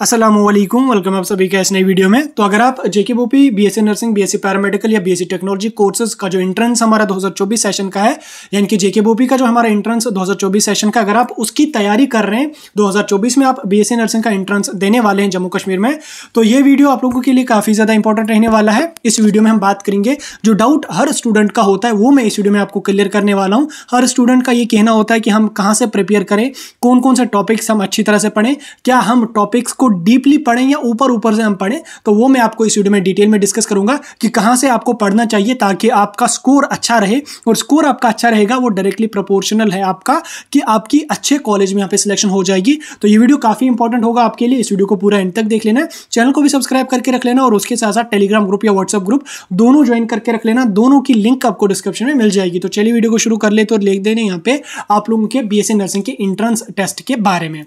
Aslam welcome आप सभी का इस नई वीडियो में तो अगर आप J K BOPEE B S nursing B S paramedical या बी एस टेक्नोलॉजी कोर्सेज का जो इंट्रेंस हमारा 2024 सेशन का है यानी कि जेके बोपी का जो हमारा इंट्रेंस 2024 सेशन का अगर आप उसकी तैयारी कर रहे हैं 2024 में आप बी एस नर्सिंग का इंट्रेंस देने वाले हैं जम्मू कश्मीर में तो ये वीडियो आप लोगों के लिए काफ़ी ज़्यादा इंपॉर्टेंट रहने वाला है इस वीडियो में हम बात करेंगे जो डाउट हर स्टूडेंट का होता है वो मैं इस वीडियो में आपको क्लियर करने वाला हूँ हर स्टूडेंट का ये कहना होता है कि हम कहाँ से प्रिपेयर करें कौन कौन से टॉपिक्स हम अच्छी तरह से पढ़ें क्या हम टॉपिक्स को डीपली पढ़ें या ऊपर ऊपर से हम पढ़ें तो वो मैं आपको इस वीडियो में डिटेल में डिस्कस करूंगा कि कहाँ से आपको पढ़ना चाहिए ताकि आपका स्कोर अच्छा रहे और स्कोर आपका अच्छा रहेगा वो डायरेक्टली प्रोपोर्शनल है आपका कि आपकी अच्छे कॉलेज में यहाँ पे सिलेक्शन हो जाएगी तो ये वीडियो काफ़ी इंपॉर्टेंट होगा आपके लिए इस वीडियो को पूरा एंड तक देख लेना चैनल को भी सब्सक्राइब करके रख लेना और उसके साथ साथ टेलीग्राम ग्रुप या व्हाट्सअप ग्रुप दोनों ज्वाइन करके रख लेना दोनों की लिंक आपको डिस्क्रिप्शन में मिल जाएगी तो चलिए वीडियो को शुरू कर ले तो लिख देने यहाँ पे आप लोगों के बी नर्सिंग e के इंट्रेंस टेस्ट के बारे में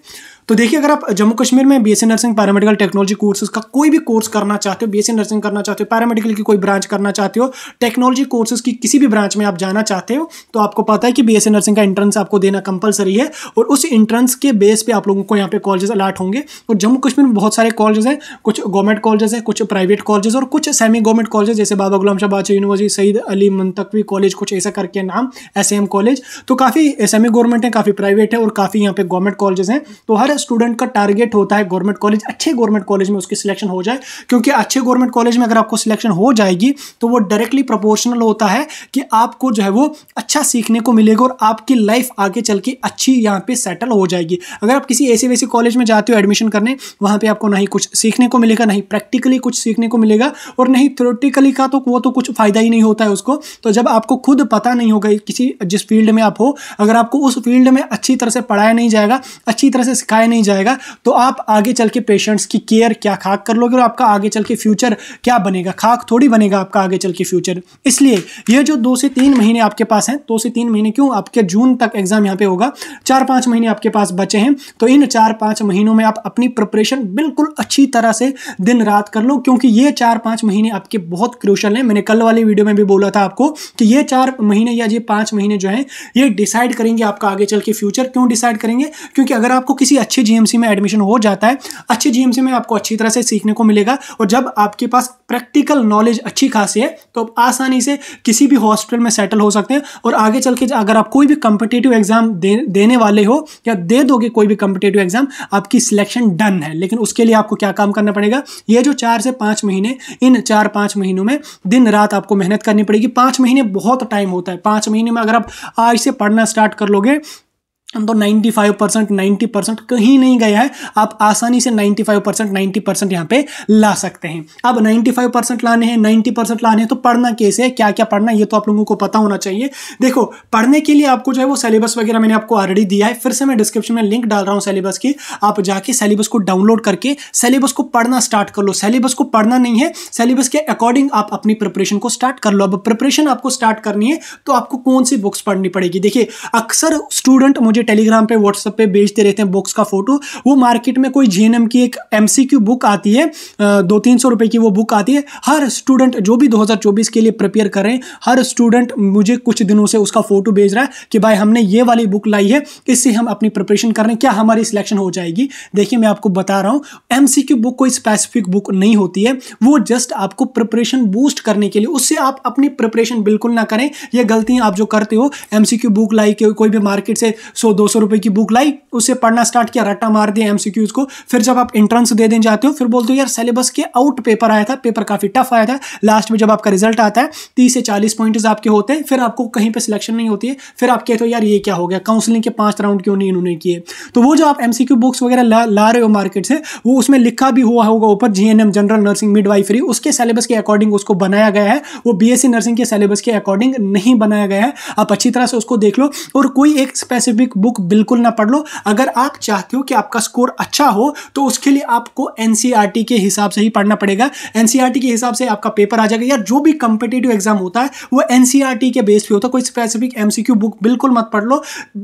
तो देखिए अगर आप जम्मू कश्मीर में B nursing paramedical technology courses का कोई भी कोर्स करना चाहते हो बी नर्सिंग करना चाहते हो पैरामेडिकल की कोई ब्रांच करना चाहते हो टेक्नोलॉजी कोर्सेज की किसी भी ब्रांच में आप जाना चाहते हो तो आपको पता है कि बी नर्सिंग का एंट्रेंस आपको देना कंपलसरी है और उस एंट्रेंस के बेस पर आप लोगों को यहाँ पे कॉलेजेस अलाट होंगे और जम्मू कश्मीर में बहुत सारे कॉलेजेस हैं कुछ गवर्नमेंट कॉलेजेस हैं कुछ प्राइवेट कॉलेजेस और कुछ सेमी गवर्नमेंट कॉलेज जैसे बाबा गुलाम शाह बादशाह यूनिवर्सिटी सईद अली मंतकवी कॉलेज कुछ ऐसा करके नाम एस कॉलेज तो काफ़ी सेमी गवर्नमेंट है काफ़ी प्राइवेट है और काफ़ी यहाँ पे गवर्नमेंट कॉलेजेस हैं तो हर स्टूडेंट का टारगेट होता है गवर्नमेंट कॉलेज अच्छे गवर्नमेंट कॉलेज में उसकी सिलेक्शन हो जाए क्योंकि अच्छे गवर्नमेंट कॉलेज में अगर आपको सिलेक्शन हो जाएगी तो वो डायरेक्टली प्रोपोर्शनल होता है कि आपको जो है वो अच्छा सीखने को मिलेगा और आपकी लाइफ आगे चल के अच्छी यहाँ पे सेटल हो जाएगी अगर आप किसी ऐसे वैसे कॉलेज में जाते हो एडमिशन करने वहाँ पर आपको ना ही कुछ सीखने को मिलेगा ना ही प्रैक्टिकली कुछ सीखने को मिलेगा और नहीं थ्योरेटिकली का तो वो तो कुछ फ़ायदा ही नहीं होता है उसको तो जब आपको खुद पता नहीं होगा किसी जिस फील्ड में आप हो अगर आपको उस फील्ड में अच्छी तरह से पढ़ाया नहीं जाएगा अच्छी तरह से सिखाया नहीं जाएगा तो आप आगे चल के पेशेंट्स की केयर क्या खाक कर लोगे और आपका आगे चल के फ्यूचर क्या बनेगा खाक थोड़ी बनेगा आपका आगे चल के फ्यूचर इसलिए ये जो दो से तीन महीने आपके पास हैं दो से तीन महीने क्यों आपके जून तक एग्जाम यहाँ पे होगा चार पाँच महीने आपके पास बचे हैं तो इन चार पाँच महीनों में आप अपनी प्रिपरेशन बिल्कुल अच्छी तरह से दिन रात कर लो क्योंकि ये चार पाँच महीने आपके बहुत क्रूशल हैं मैंने कल वाली वीडियो में भी बोला था आपको कि ये चार महीने या ये पाँच महीने जो हैं ये डिसाइड करेंगे आपका आगे चल के फ्यूचर क्यों डिसाइड करेंगे क्योंकि अगर आपको किसी अच्छे अच्छे जीएमसी में एडमिशन हो जाता है अच्छे जीएमसी में आपको अच्छी तरह से सीखने को मिलेगा और जब आपके पास प्रैक्टिकल नॉलेज अच्छी खासी है तो आप आसानी से किसी भी हॉस्पिटल में सेटल हो सकते हैं और आगे चल के अगर आप कोई भी कंपिटेटिव एग्जाम दे, देने वाले हो या दे दोगे कोई भी कंपिटेटिव एग्जाम आपकी सिलेक्शन डन है लेकिन उसके लिए आपको क्या काम करना पड़ेगा ये जो चार से पाँच महीने इन चार पाँच महीनों में दिन रात आपको मेहनत करनी पड़ेगी पाँच महीने बहुत टाइम होता है पाँच महीने में अगर आप आज से पढ़ना स्टार्ट कर लोगे तो 95 परसेंट नाइन्टी परसेंट कहीं नहीं गया है आप आसानी से 95 परसेंट नाइन्टी परसेंट यहाँ पे ला सकते हैं अब 95 परसेंट लाने हैं 90 परसेंट लाने हैं तो पढ़ना कैसे है क्या क्या पढ़ना है ये तो आप लोगों को पता होना चाहिए देखो पढ़ने के लिए आपको जो है वो सिलेबस वगैरह मैंने आपको ऑलरेडी दिया है फिर से मैं डिस्क्रिप्शन में लिंक डाल रहा हूँ सिलेबस की आप जाके सिलेबस को डाउनलोड करके सिलेबस को पढ़ना स्टार्ट कर लो सिलेबस को पढ़ना नहीं है सिलेबस के अकॉर्डिंग आप अपनी प्रिपरेशन को स्टार्ट कर लो अब प्रिपरेशन आपको स्टार्ट करनी है तो आपको कौन सी बुक्स पढ़नी पड़ेगी देखिए अक्सर स्टूडेंट मुझे मुझे टेलीग्राम पे व्हाट्सअप पे भेजते रहते हैं बुक्स का फोटो वो मार्केट में कोई जे की एक एम बुक आती है दो तीन सौ रुपये की वो बुक आती है हर स्टूडेंट जो भी 2024 के लिए प्रिपेयर करें हर स्टूडेंट मुझे कुछ दिनों से उसका फोटो भेज रहा है कि भाई हमने ये वाली बुक लाई है इससे हम अपनी प्रिपरेशन कर रहे हैं क्या हमारी सिलेक्शन हो जाएगी देखिए मैं आपको बता रहा हूँ एम बुक कोई स्पेसिफिक बुक नहीं होती है वो जस्ट आपको प्रिपरेशन बूस्ट करने के लिए उससे आप अपनी प्रिपरेशन बिल्कुल ना करें यह गलतियाँ आप जो करते हो एम बुक लाई के कोई भी मार्केट से सौ सौ दो सौ रुपए की बुक लाई उसे पढ़ना स्टार्ट किया रट्टा मार दिया एमसीक्यूज को फिर जब आप एंट्रेंस दे देने जाते हो फिर बोलते हो यार सिलेबस के आउट पेपर आया था पेपर काफ़ी टफ आया था लास्ट में जब आपका रिजल्ट आता है तीस से चालीस पॉइंट्स आपके होते हैं फिर आपको कहीं पर सिलेक्शन नहीं होती है फिर आप कहते हो यार ये क्या हो गया काउंसलिंग के पांच राउंड क्यों नहीं इन्होंने किए तो वो जो आप एमसीक्यू बुक्स वगैरह ला, रहे हो मार्केट से वो उसमें लिखा भी हुआ होगा ऊपर जीएनएम जनरल नर्सिंग मिडवाइफरी उसके सिलेबस के अकॉर्डिंग उसको बनाया गया है वो बी नर्सिंग के सिलेबस के अकॉर्डिंग नहीं बनाया गया है आप अच्छी तरह से उसको देख लो और कोई एक स्पेसिफिक बुक बिल्कुल ना पढ़ लो अगर आप चाहते हो कि आपका स्कोर अच्छा हो तो उसके लिए आपको एन e के हिसाब से ही पढ़ना पड़ेगा एन e के हिसाब से आपका पेपर आ जाएगा या जो भी कंपिटेटिव एग्जाम होता है वो एन e के बेस पे होता है कोई स्पेसिफिक एम बुक बिल्कुल मत पढ़ लो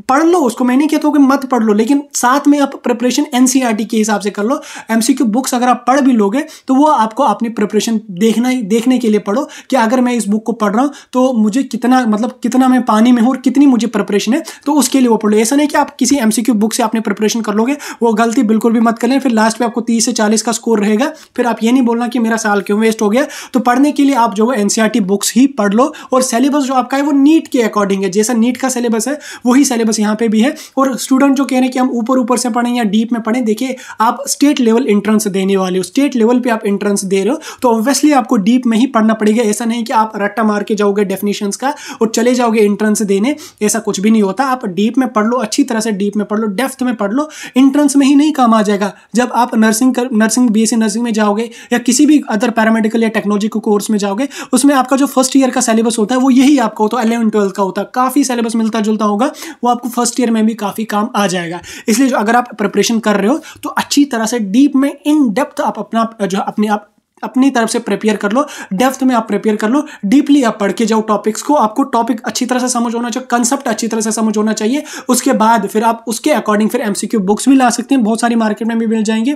पढ़ लो उसको मैं नहीं कहता हूँ कि मत पढ़ लो लेकिन साथ में आप प्रिपरेशन एन के हिसाब से कर लो एम बुक्स अगर आप पढ़ भी लोगे तो वो आपको अपनी प्रिपरेशन देखना देखने के लिए पढ़ो कि अगर मैं इस बुक को पढ़ रहा हूँ तो मुझे कितना मतलब कितना मैं पानी में हूँ और कितनी मुझे प्रिपरेशन है तो उसके लिए वो पढ़ लो ऐसा नहीं कि आप किसी एमसीक्यू बुक से आपने प्रिपरेशन कर लोगे वो गलती बिल्कुल भी मत करें फिर लास्ट में आपको तीस से चालीस का स्कोर रहेगा फिर आप ये नहीं बोलना कि मेरा साल क्यों वेस्ट हो गया तो पढ़ने के लिए आप जो है एनसीआरटी बुक्स e ही पढ़ लो और सिलेबस जो आपका है वो नीट के अकॉर्डिंग है जैसा नीट का सिलेबस है वही सिलेबस यहाँ पे भी है और स्टूडेंट जो कह रहे हैं कि हम ऊपर ऊपर से पढ़ें या डीप में पढ़ें देखिए आप स्टेट लेवल इंट्रेंस देने वाले हो स्टेट लेवल पर आप इंट्रेंस दे रहे हो तो ऑब्वियसली आपको डीप में ही पढ़ना पड़ेगा ऐसा नहीं कि आप रट्टा मार के जाओगे डेफिनेशन का और चले जाओगे एंट्रेंस देने ऐसा कुछ भी नहीं होता आप डीप में पढ़ लो लो अच्छी तरह से डीप में पढ़ लो डेफ्थ में पढ़ लो इंट्रेंस में ही नहीं काम आ जाएगा जब आप नर्सिंग कर नर्सिंग बी नर्सिंग में जाओगे या किसी भी अदर पैरामेडिकल या टेक्नोलॉजी के कोर्स में जाओगे उसमें आपका जो फर्स्ट ईयर का सिलेबस होता है वो यही आपको होता है अलेवन ट्वेल्थ का होता है काफ़ी सिलेबस मिलता जुलता होगा वो आपको फर्स्ट ईयर में भी काफ़ी काम आ जाएगा इसलिए जो अगर आप प्रिपरेशन कर रहे हो तो अच्छी तरह से डीप में इन डेप्थ आप अपना जो अपने आप अपनी तरफ से प्रिपेयर कर लो डेफ्थ में आप प्रिपेयर कर लो डीपली आप पढ़ के जाओ टॉपिक्स को आपको टॉपिक अच्छी तरह से समझ होना चाहिए कंसेप्ट अच्छी तरह से समझ होना चाहिए उसके बाद फिर आप उसके अकॉर्डिंग फिर एमसीक्यू बुक्स भी ला सकते हैं बहुत सारी मार्केट में भी मिल जाएंगे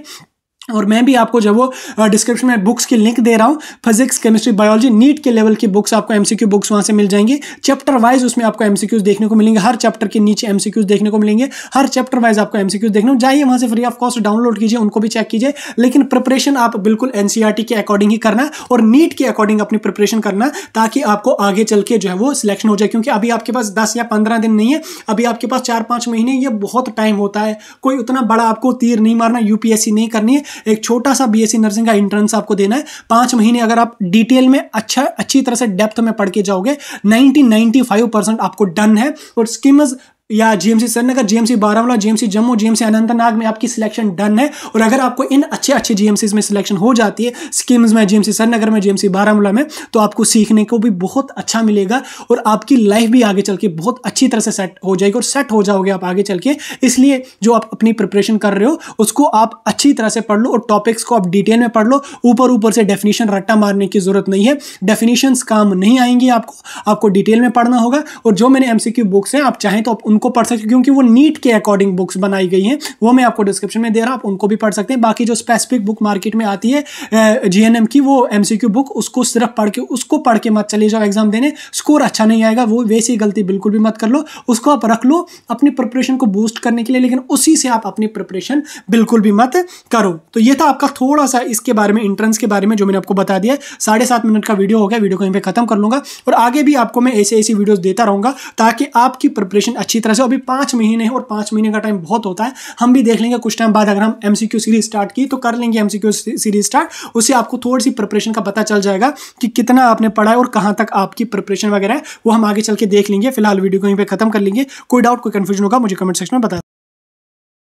और मैं भी आपको जब वो डिस्क्रिप्शन में बुक्स की लिंक दे रहा हूँ फिजिक्स केमिस्ट्री बायोलॉजी नीट के लेवल की बुक्स आपको एमसीक्यू बुक्स वहाँ से मिल जाएंगे चैप्टर वाइज उसमें आपको एमसीक्यूज देखने को मिलेंगे हर चैप्टर के नीचे एमसीक्यूज देखने को मिलेंगे हर चैप्टर वाइज आपको एमसीक्यूज देखने को जाइए वहाँ से फ्री ऑफ कॉस्ट डाउनलोड कीजिए उनको भी चेक कीजिए लेकिन प्रिपरेशन आप बिल्कुल एन e के अकॉर्डिंग ही करना और नीट के अकॉर्डिंग अपनी प्रिपरेशन करना ताकि आपको आगे चल के जो है वो सिलेक्शन हो जाए क्योंकि अभी आपके पास दस या पंद्रह दिन नहीं है अभी आपके पास चार पाँच महीने ये बहुत टाइम होता है कोई उतना बड़ा आपको तीर नहीं मारना यूपीएससी नहीं करनी है एक छोटा सा सी नर्सिंग का इंट्रेंस आपको देना है पाँच महीने अगर आप डिटेल में अच्छा अच्छी तरह से डेप्थ में पढ़ के जाओगे नाइनटी नाइनटी फाइव परसेंट आपको डन है और स्किम या GMC Srinagar GMC Baramulla GMC Jammu GMC Anantnag में आपकी सिलेक्शन डन है और अगर आपको इन अच्छे अच्छे जीएमसी में सिलेक्शन हो जाती है स्कीम्स में जीएमसी श्रीनगर में जीएमसी बारामूला में तो आपको सीखने को भी बहुत अच्छा मिलेगा और आपकी लाइफ भी आगे चल के बहुत अच्छी तरह से सेट हो जाएगी और सेट हो जाओगे आप आगे चल के इसलिए जो आप अपनी प्रिपरेशन कर रहे हो उसको आप अच्छी तरह से पढ़ लो और टॉपिक्स को आप डिटेल में पढ़ लो ऊपर ऊपर से डेफिनेशन रट्टा मारने की जरूरत नहीं है डेफिनेशंस काम नहीं आएंगी आपको आपको डिटेल में पढ़ना होगा और जो मैंने एमसीक्यू बुक्स हैं आप चाहें तो आप उन उनको पढ़ सकते हो क्योंकि वो नीट के अकॉर्डिंग बुक्स बनाई गई हैं वो मैं आपको डिस्क्रिप्शन में दे रहा हूँ आप उनको भी पढ़ सकते हैं बाकी जो स्पेसिफिक बुक मार्केट में आती है जी की वो एम बुक उसको सिर्फ पढ़ के उसको पढ़ के मत चले जाओ एग्जाम देने स्कोर अच्छा नहीं आएगा वो वैसी गलती बिल्कुल भी मत कर लो उसको आप रख लो अपनी प्रिपरेशन को बूस्ट करने के लिए लेकिन उसी से आप अपनी प्रिपरेशन बिल्कुल भी मत करो तो ये था आपका थोड़ा सा इसके बारे में इंट्रेंस के बारे में जो मैंने आपको बता दिया साढ़े सात मिनट का वीडियो हो गया वीडियो को यहीं पे खत्म कर लूंगा और आगे भी आपको मैं ऐसे ऐसी वीडियोस देता रहूंगा ताकि आपकी प्रिपरेशन अच्छी तरह तरह से अभी पाँच महीने हैं और पाँच महीने का टाइम बहुत होता है हम भी देख लेंगे कुछ टाइम बाद अगर हम एम सीरीज स्टार्ट की तो कर लेंगे एम सीरीज स्टार्ट उससे आपको थोड़ी सी प्रिपरेशन का पता चल जाएगा कि कितना आपने पढ़ा है और कहाँ तक आपकी प्रिपरेशन वगैरह है वो हम आगे चल के देख लेंगे फिलहाल वीडियो को यहीं पर खत्म कर लेंगे कोई डाउट कोई कन्फ्यूजन होगा मुझे कमेंट सेक्शन में बता